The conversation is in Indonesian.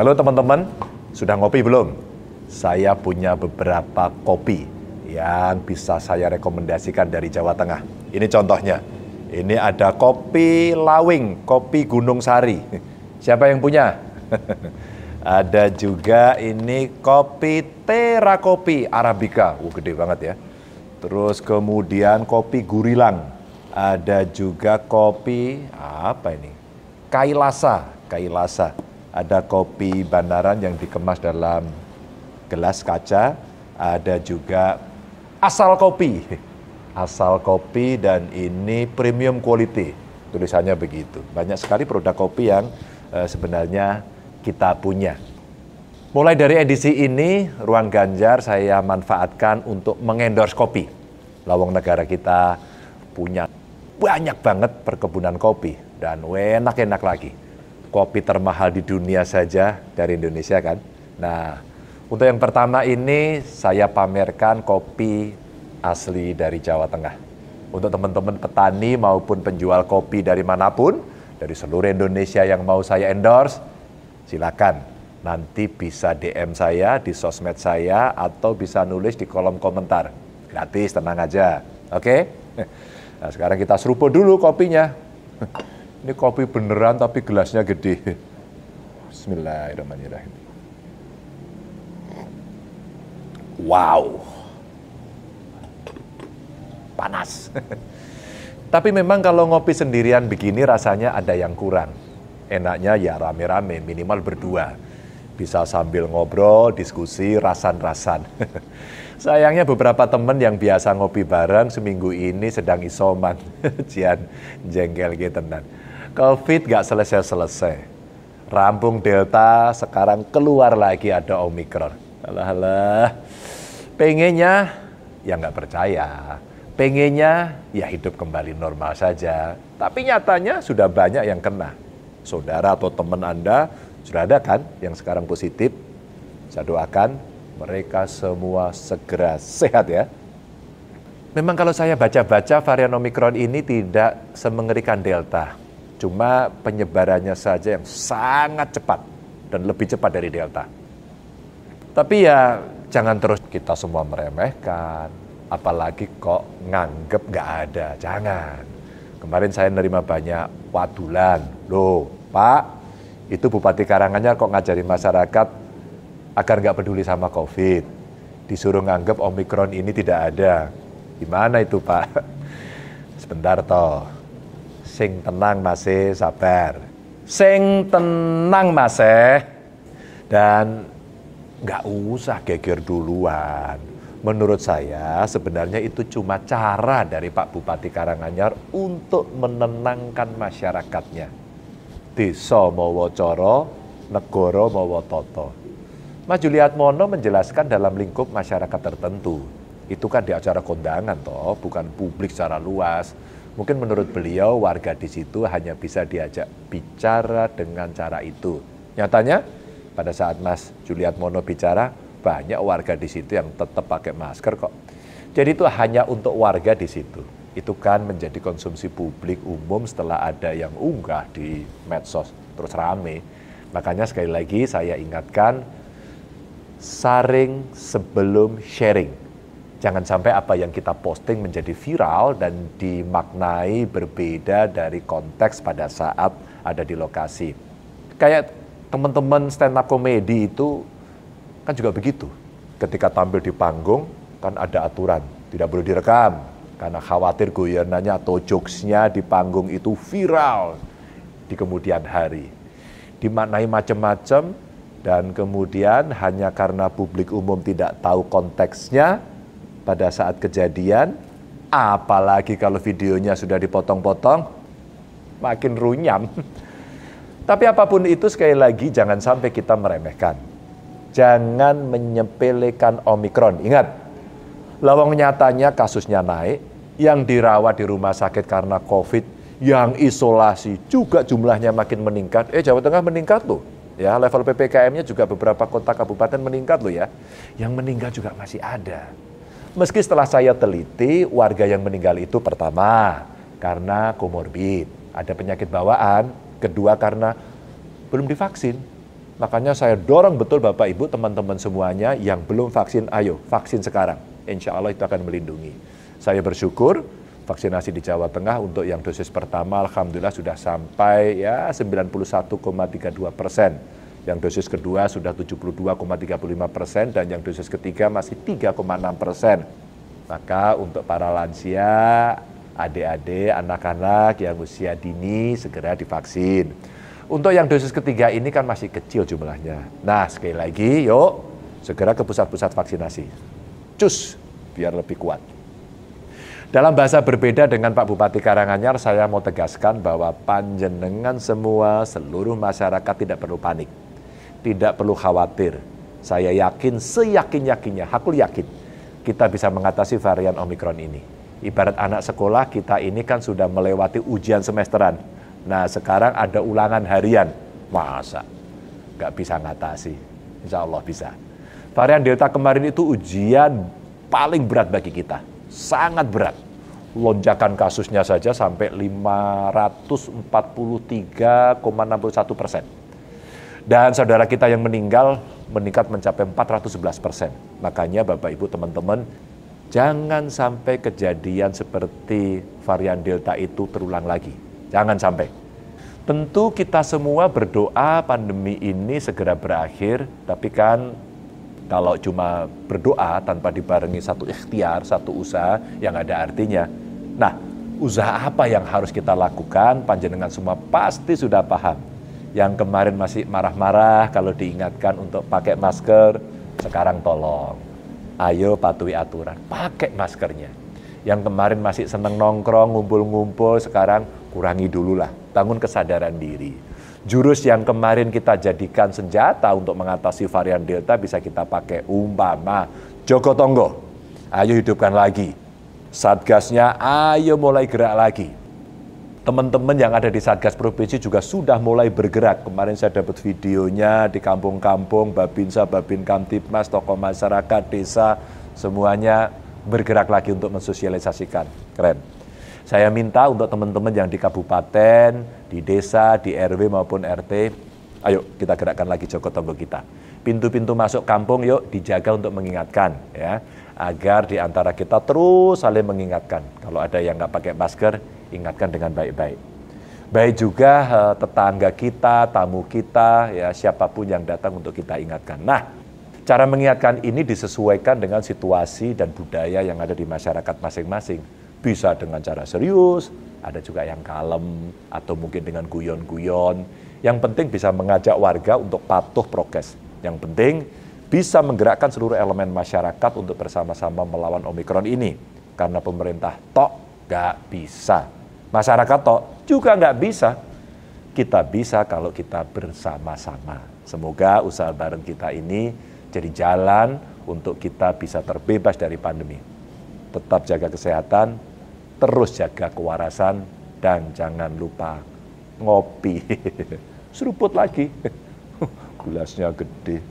Halo teman-teman, sudah ngopi belum? Saya punya beberapa kopi yang bisa saya rekomendasikan dari Jawa Tengah. Ini contohnya. Ini ada kopi lawing, kopi Gunung Sari. Siapa yang punya? ada juga ini kopi Tera kopi Arabica. Uh, gede banget ya. Terus kemudian kopi gurilang. Ada juga kopi apa ini? Kailasa, kailasa ada kopi Bandaran yang dikemas dalam gelas kaca, ada juga asal kopi. Asal kopi dan ini premium quality. Tulisannya begitu. Banyak sekali produk kopi yang eh, sebenarnya kita punya. Mulai dari edisi ini, Ruang Ganjar saya manfaatkan untuk mengendorse kopi. Lawang negara kita punya banyak banget perkebunan kopi dan enak-enak lagi kopi termahal di dunia saja dari Indonesia kan. Nah, untuk yang pertama ini saya pamerkan kopi asli dari Jawa Tengah. Untuk teman-teman petani maupun penjual kopi dari manapun, dari seluruh Indonesia yang mau saya endorse, silakan nanti bisa DM saya di sosmed saya atau bisa nulis di kolom komentar. Gratis, tenang aja. Oke? Okay? Nah, sekarang kita seruput dulu kopinya. Ini kopi beneran tapi gelasnya gede. Bismillahirrahmanirrahim. Wow. Panas. tapi memang kalau ngopi sendirian begini rasanya ada yang kurang. Enaknya ya rame-rame, minimal berdua. Bisa sambil ngobrol, diskusi, rasan-rasan. Sayangnya beberapa teman yang biasa ngopi bareng seminggu ini sedang isoman. Jian jengkel gitu tenan. Covid nggak selesai-selesai. Rampung Delta, sekarang keluar lagi ada Omikron. Alah, alah. Pengennya, ya nggak percaya. Pengennya, ya hidup kembali normal saja. Tapi nyatanya sudah banyak yang kena. Saudara atau teman Anda, sudah ada kan yang sekarang positif? Saya doakan mereka semua segera sehat ya. Memang kalau saya baca-baca varian Omikron ini tidak semengerikan Delta. Cuma penyebarannya saja yang sangat cepat dan lebih cepat dari Delta. Tapi ya jangan terus kita semua meremehkan, apalagi kok nganggep nggak ada, jangan. Kemarin saya nerima banyak wadulan, loh Pak, itu Bupati Karangannya kok ngajari masyarakat agar nggak peduli sama COVID, disuruh nganggep Omikron ini tidak ada. Gimana itu Pak? Sebentar toh Sing tenang masih sabar. Sing tenang masih dan nggak usah geger duluan. Menurut saya sebenarnya itu cuma cara dari Pak Bupati Karanganyar untuk menenangkan masyarakatnya. Desa mawa coro negoro mawa toto. Mas Juliat Mono menjelaskan dalam lingkup masyarakat tertentu. Itu kan di acara kondangan toh, bukan publik secara luas. Mungkin menurut beliau warga di situ hanya bisa diajak bicara dengan cara itu. Nyatanya pada saat Mas Juliat Mono bicara, banyak warga di situ yang tetap pakai masker kok. Jadi itu hanya untuk warga di situ. Itu kan menjadi konsumsi publik umum setelah ada yang unggah di medsos terus rame. Makanya sekali lagi saya ingatkan saring sebelum sharing Jangan sampai apa yang kita posting menjadi viral dan dimaknai berbeda dari konteks pada saat ada di lokasi. Kayak teman-teman stand up comedy itu kan juga begitu. Ketika tampil di panggung kan ada aturan, tidak boleh direkam karena khawatir guyonannya atau jokesnya di panggung itu viral di kemudian hari. Dimaknai macam-macam dan kemudian hanya karena publik umum tidak tahu konteksnya pada saat kejadian, apalagi kalau videonya sudah dipotong-potong, makin runyam. Tapi apapun itu sekali lagi jangan sampai kita meremehkan. Jangan menyepelekan Omikron. Ingat, lawang nyatanya kasusnya naik, yang dirawat di rumah sakit karena COVID, yang isolasi juga jumlahnya makin meningkat. Eh Jawa Tengah meningkat loh. Ya, level PPKM-nya juga beberapa kota kabupaten meningkat loh ya. Yang meninggal juga masih ada. Meski setelah saya teliti, warga yang meninggal itu pertama karena komorbid, ada penyakit bawaan, kedua karena belum divaksin. Makanya saya dorong betul Bapak Ibu, teman-teman semuanya yang belum vaksin, ayo vaksin sekarang. Insya Allah itu akan melindungi. Saya bersyukur vaksinasi di Jawa Tengah untuk yang dosis pertama Alhamdulillah sudah sampai ya 91,32 persen yang dosis kedua sudah 72,35 persen dan yang dosis ketiga masih 3,6 persen. Maka untuk para lansia, adik-adik, anak-anak yang usia dini segera divaksin. Untuk yang dosis ketiga ini kan masih kecil jumlahnya. Nah sekali lagi yuk segera ke pusat-pusat vaksinasi. Cus, biar lebih kuat. Dalam bahasa berbeda dengan Pak Bupati Karanganyar, saya mau tegaskan bahwa panjenengan semua, seluruh masyarakat tidak perlu panik tidak perlu khawatir. Saya yakin, seyakin-yakinnya, hakul yakin, kita bisa mengatasi varian Omikron ini. Ibarat anak sekolah, kita ini kan sudah melewati ujian semesteran. Nah, sekarang ada ulangan harian. Masa? Nggak bisa ngatasi. Insya Allah bisa. Varian Delta kemarin itu ujian paling berat bagi kita. Sangat berat lonjakan kasusnya saja sampai 543,61 persen. Dan saudara kita yang meninggal meningkat mencapai 411 persen. Makanya Bapak Ibu teman-teman, jangan sampai kejadian seperti varian Delta itu terulang lagi. Jangan sampai. Tentu kita semua berdoa pandemi ini segera berakhir, tapi kan kalau cuma berdoa tanpa dibarengi satu ikhtiar, satu usaha yang ada artinya. Nah, usaha apa yang harus kita lakukan? Panjenengan semua pasti sudah paham yang kemarin masih marah-marah kalau diingatkan untuk pakai masker, sekarang tolong. Ayo patuhi aturan, pakai maskernya. Yang kemarin masih seneng nongkrong, ngumpul-ngumpul, sekarang kurangi dulu lah. Bangun kesadaran diri. Jurus yang kemarin kita jadikan senjata untuk mengatasi varian Delta bisa kita pakai umpama Joko Tonggo. Ayo hidupkan lagi. Satgasnya ayo mulai gerak lagi teman-teman yang ada di Satgas Provinsi juga sudah mulai bergerak. Kemarin saya dapat videonya di kampung-kampung, Babinsa, Babin Kamtipmas, tokoh masyarakat, desa, semuanya bergerak lagi untuk mensosialisasikan. Keren. Saya minta untuk teman-teman yang di kabupaten, di desa, di RW maupun RT, ayo kita gerakkan lagi Joko Tonggo kita. Pintu-pintu masuk kampung yuk dijaga untuk mengingatkan ya agar di antara kita terus saling mengingatkan. Kalau ada yang nggak pakai masker, ingatkan dengan baik-baik. Baik juga eh, tetangga kita, tamu kita, ya siapapun yang datang untuk kita ingatkan. Nah, cara mengingatkan ini disesuaikan dengan situasi dan budaya yang ada di masyarakat masing-masing. Bisa dengan cara serius, ada juga yang kalem atau mungkin dengan guyon-guyon. Yang penting bisa mengajak warga untuk patuh prokes. Yang penting bisa menggerakkan seluruh elemen masyarakat untuk bersama-sama melawan Omikron ini. Karena pemerintah tok gak bisa masyarakat tok juga nggak bisa. Kita bisa kalau kita bersama-sama. Semoga usaha bareng kita ini jadi jalan untuk kita bisa terbebas dari pandemi. Tetap jaga kesehatan, terus jaga kewarasan, dan jangan lupa ngopi. Seruput lagi. gulasnya gede.